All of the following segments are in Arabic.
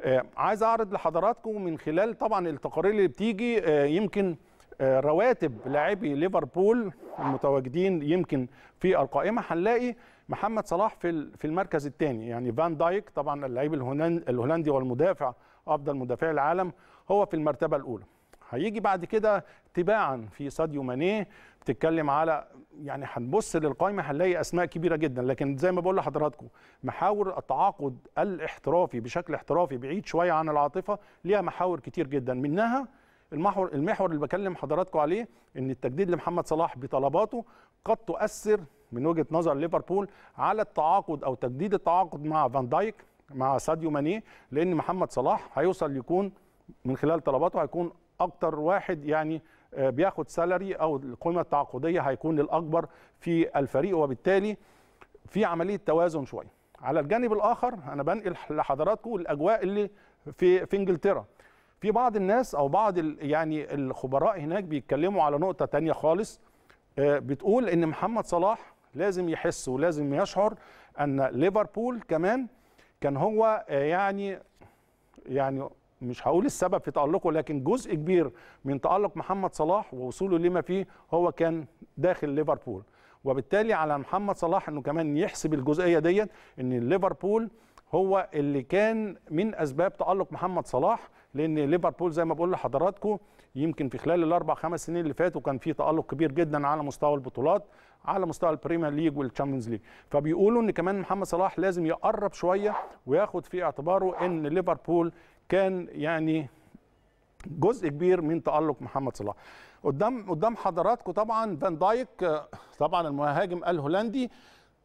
آه، عايز اعرض لحضراتكم من خلال طبعا التقارير اللي بتيجي آه، يمكن آه، رواتب لاعبي ليفربول المتواجدين يمكن في القائمه هنلاقي محمد صلاح في في المركز الثاني يعني فان دايك طبعا اللعيب الهولندي والمدافع افضل مدافع العالم هو في المرتبه الاولى هيجي بعد كده تباعا في ساديو مانيه بتتكلم على يعني هنبص للقائمه هنلاقي اسماء كبيره جدا لكن زي ما بقول لحضراتكم محاور التعاقد الاحترافي بشكل احترافي بعيد شويه عن العاطفه ليها محاور كتير جدا منها المحور المحور اللي بكلم حضراتكم عليه ان التجديد لمحمد صلاح بطلباته قد تؤثر من وجهه نظر ليفربول على التعاقد او تجديد التعاقد مع فان دايك مع ساديو ماني لان محمد صلاح هيوصل يكون من خلال طلباته هيكون اكتر واحد يعني آه، بياخد سالري او القيمه التعاقديه هيكون الاكبر في الفريق وبالتالي في عمليه توازن شويه على الجانب الاخر انا بنقل لحضراتكم الاجواء اللي في في انجلترا في بعض الناس او بعض يعني الخبراء هناك بيتكلموا على نقطه تانية خالص آه، بتقول ان محمد صلاح لازم يحس ولازم يشعر ان ليفربول كمان كان هو آه، يعني يعني مش هقول السبب في تألقه لكن جزء كبير من تألق محمد صلاح ووصوله لما فيه هو كان داخل ليفربول وبالتالي على محمد صلاح انه كمان يحسب الجزئيه ديت ان ليفربول هو اللي كان من اسباب تالق محمد صلاح لان ليفربول زي ما بقول لحضراتكم يمكن في خلال الاربع خمس سنين اللي فاتوا كان في تالق كبير جدا على مستوى البطولات على مستوى البريمير ليج والتشامبيونز ليج فبيقولوا ان كمان محمد صلاح لازم يقرب شويه وياخد في اعتباره ان ليفربول كان يعني جزء كبير من تألق محمد صلاح قدام قدام حضراتكم طبعا فان دايك طبعا المهاجم الهولندي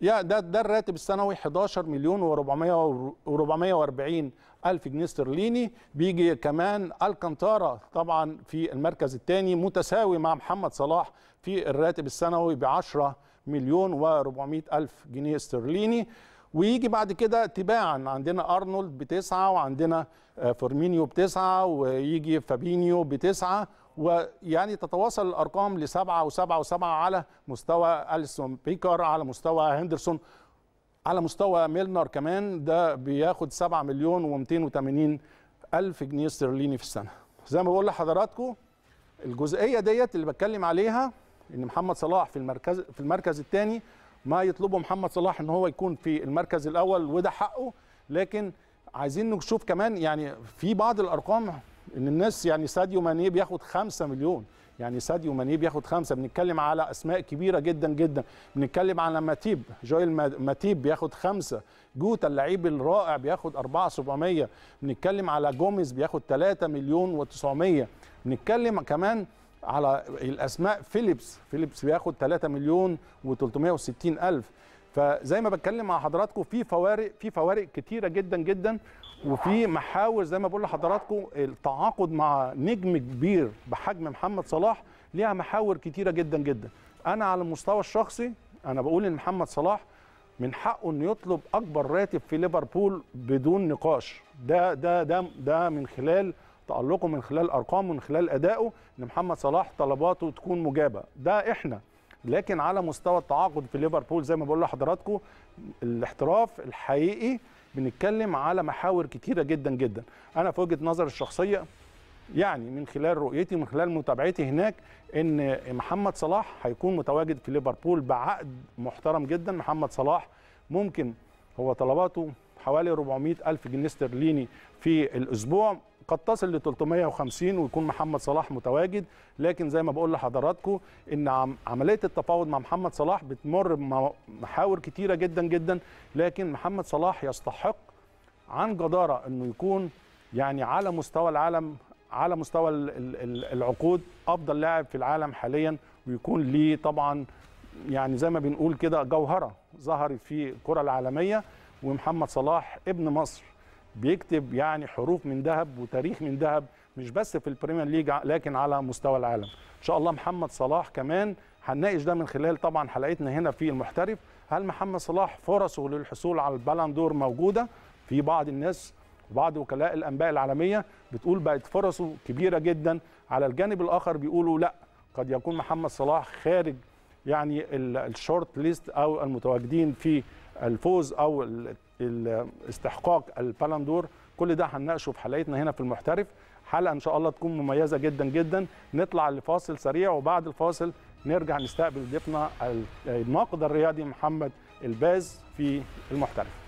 يا ده ده الراتب السنوي 11 مليون و440 الف جنيه استرليني بيجي كمان الكانتارا طبعا في المركز الثاني متساوي مع محمد صلاح في الراتب السنوي ب 10 مليون و400 الف جنيه استرليني ويجي بعد كده تباعا عندنا ارنولد بتسعه وعندنا آه، فيرمينيو بتسعه ويجي فابينيو بتسعه ويعني تتواصل الارقام لسبعه وسبعه وسبعه على مستوى اليسون بيكر على مستوى هندرسون على مستوى ميلنر كمان ده بياخد 7 مليون و280 الف جنيه استرليني في السنه زي ما بقول لحضراتكم الجزئيه ديت اللي بتكلم عليها ان محمد صلاح في المركز في المركز الثاني ما يطلبه محمد صلاح ان هو يكون في المركز الاول وده حقه لكن عايزين نشوف كمان يعني في بعض الارقام ان الناس يعني ساديو ماني بياخد 5 مليون يعني ساديو ماني بياخد 5 بنتكلم على اسماء كبيره جدا جدا بنتكلم على ماتيب جويل ماتيب بياخد 5 جوتا اللعيب الرائع بياخد 4700 بنتكلم على جوميز بياخد 3 مليون و900 بنتكلم كمان على الاسماء فيليبس فيليبس بياخد 3 مليون و360 الف فزي ما بتكلم مع حضراتكم في فوارق في فوارق كتيره جدا جدا وفي محاور زي ما بقول لحضراتكم التعاقد مع نجم كبير بحجم محمد صلاح ليها محاور كتيره جدا جدا انا على المستوى الشخصي انا بقول ان محمد صلاح من حقه انه يطلب اكبر راتب في ليفربول بدون نقاش ده ده ده ده من خلال تألقه من خلال أرقامه من خلال أدائه إن محمد صلاح طلباته تكون مجابة ده إحنا لكن على مستوى التعاقد في ليفربول زي ما بقول لحضراتكم الاحتراف الحقيقي بنتكلم على محاور كتيره جدا جدا انا في وجهه نظري الشخصيه يعني من خلال رؤيتي من خلال متابعتي هناك ان محمد صلاح هيكون متواجد في ليفربول بعقد محترم جدا محمد صلاح ممكن هو طلباته حوالي 400 ألف جنيه استرليني في الأسبوع قد تصل ل 350 ويكون محمد صلاح متواجد لكن زي ما بقول لحضراتكم ان عمليه التفاوض مع محمد صلاح بتمر محاور كتيره جدا جدا لكن محمد صلاح يستحق عن جداره انه يكون يعني على مستوى العالم على مستوى العقود افضل لاعب في العالم حاليا ويكون ليه طبعا يعني زي ما بنقول كده جوهره ظهرت في الكره العالميه ومحمد صلاح ابن مصر بيكتب يعني حروف من ذهب وتاريخ من ذهب مش بس في البريمير ليج لكن على مستوى العالم ان شاء الله محمد صلاح كمان هنناقش ده من خلال طبعا حلقتنا هنا في المحترف هل محمد صلاح فرصه للحصول على البالندور موجوده في بعض الناس وبعض وكلاء الانباء العالميه بتقول بقت فرصه كبيره جدا على الجانب الاخر بيقولوا لا قد يكون محمد صلاح خارج يعني الشورت ليست او المتواجدين في الفوز او استحقاق البالندور كل ده هنناقشه في حلقتنا هنا في المحترف حلقه ان شاء الله تكون مميزه جدا جدا نطلع لفاصل سريع وبعد الفاصل نرجع نستقبل ضيفنا الناقد الرياضي محمد الباز في المحترف